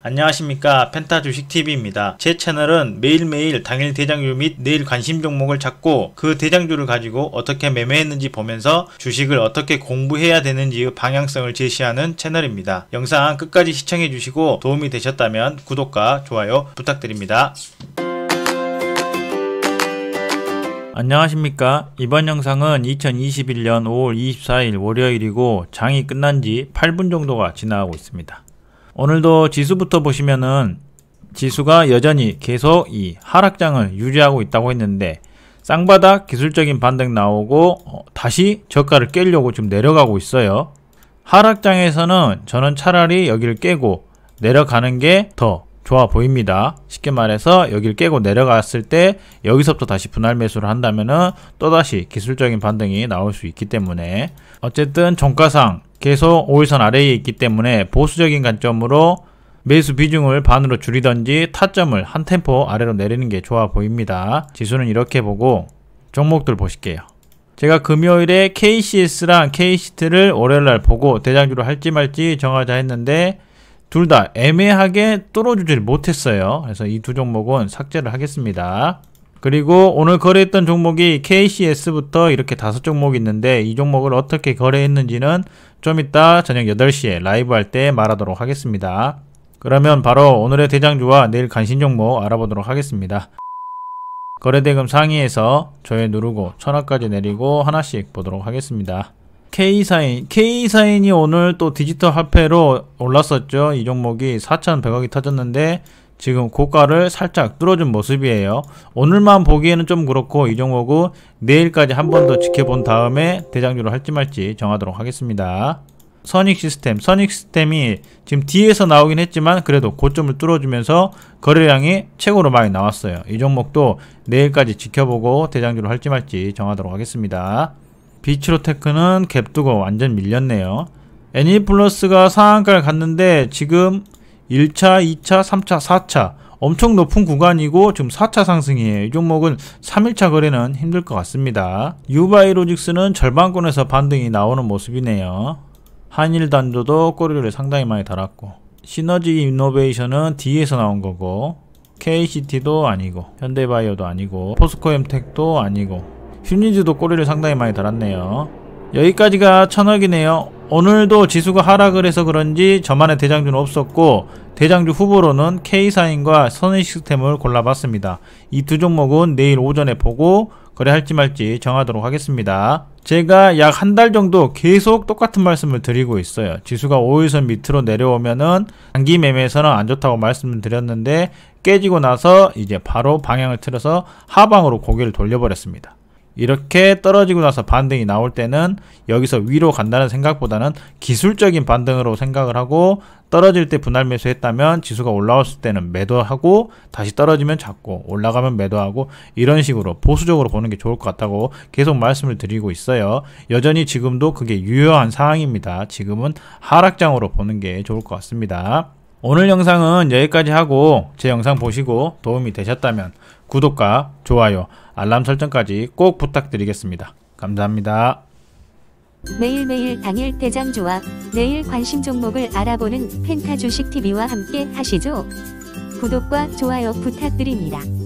안녕하십니까 펜타주식TV입니다. 제 채널은 매일매일 당일 대장주 및 내일 관심 종목을 찾고 그 대장주를 가지고 어떻게 매매했는지 보면서 주식을 어떻게 공부해야 되는지의 방향성을 제시하는 채널입니다. 영상 끝까지 시청해주시고 도움이 되셨다면 구독과 좋아요 부탁드립니다. 안녕하십니까 이번 영상은 2021년 5월 24일 월요일이고 장이 끝난 지 8분 정도가 지나가고 있습니다. 오늘도 지수부터 보시면은 지수가 여전히 계속 이 하락장을 유지하고 있다고 했는데 쌍바닥 기술적인 반등 나오고 어, 다시 저가를 깨려고 지금 내려가고 있어요. 하락장에서는 저는 차라리 여기를 깨고 내려가는 게더 좋아 보입니다. 쉽게 말해서 여기를 깨고 내려갔을 때 여기서부터 다시 분할 매수를 한다면은 또다시 기술적인 반등이 나올 수 있기 때문에 어쨌든 종가상 계속 5일선 아래에 있기 때문에 보수적인 관점으로 매수 비중을 반으로 줄이던지 타점을 한 템포 아래로 내리는 게 좋아 보입니다. 지수는 이렇게 보고 종목들 보실게요. 제가 금요일에 KCS랑 KCT를 월요일날 보고 대장주로 할지 말지 정하자 했는데 둘다 애매하게 떨어주질 못했어요. 그래서 이 두 종목은 삭제를 하겠습니다. 그리고 오늘 거래했던 종목이 KCS부터 이렇게 다섯 종목이 있는데 이 종목을 어떻게 거래했는지는 좀 이따 저녁 8시에 라이브 할 때 말하도록 하겠습니다. 그러면 바로 오늘의 대장주와 내일 관심 종목 알아보도록 하겠습니다. 거래대금 상위에서 저에 누르고 천화까지 내리고 하나씩 보도록 하겠습니다. K사인, K사인이 오늘 또 디지털 화폐로 올랐었죠. 이 종목이 4,100억이 터졌는데 지금 고가를 살짝 뚫어준 모습이에요. 오늘만 보기에는 좀 그렇고 이 종목은 내일까지 한 번 더 지켜본 다음에 대장주로 할지 말지 정하도록 하겠습니다. 선익 시스템, 선익 시스템이 지금 뒤에서 나오긴 했지만 그래도 고점을 뚫어주면서 거래량이 최고로 많이 나왔어요. 이 종목도 내일까지 지켜보고 대장주로 할지 말지 정하도록 하겠습니다. 비츠로테크는 갭두고 완전 밀렸네요. 애니플러스가 e 상한가를 갔는데 지금 1차, 2차, 3차, 4차 엄청 높은 구간이고 지금 4차 상승이에요. 이 종목은 3일차 거래는 힘들 것 같습니다. 유바이로직스는 절반권에서 반등이 나오는 모습이네요. 한일단조도 꼬리를 상당히 많이 달았고 시너지 이노베이션은 D에서 나온 거고 KCT도 아니고 현대바이오도 아니고 포스코엠텍도 아니고 휴니즈도 꼬리를 상당히 많이 달았네요. 여기까지가 천억이네요. 오늘도 지수가 하락을 해서 그런지 저만의 대장주는 없었고 대장주 후보로는 K사인과 선의시스템을 골라봤습니다. 이 두 종목은 내일 오전에 보고 거래할지 말지 정하도록 하겠습니다. 제가 약 한 달 정도 계속 똑같은 말씀을 드리고 있어요. 지수가 5일선 밑으로 내려오면은 단기 매매에서는 안 좋다고 말씀을 드렸는데 깨지고 나서 이제 바로 방향을 틀어서 하방으로 고개를 돌려버렸습니다. 이렇게 떨어지고 나서 반등이 나올 때는 여기서 위로 간다는 생각보다는 기술적인 반등으로 생각을 하고 떨어질 때 분할 매수했다면 지수가 올라왔을 때는 매도하고 다시 떨어지면 잡고 올라가면 매도하고 이런 식으로 보수적으로 보는 게 좋을 것 같다고 계속 말씀을 드리고 있어요. 여전히 지금도 그게 유효한 상황입니다. 지금은 하락장으로 보는 게 좋을 것 같습니다. 오늘 영상은 여기까지 하고 제 영상 보시고 도움이 되셨다면 구독과 좋아요, 알람 설정까지 꼭 부탁드리겠습니다. 감사합니다. 매일매일 당일 대장 조합, 내일 관심 종목을 알아보는 펜타 주식 TV와 함께 하시죠. 구독과 좋아요 부탁드립니다.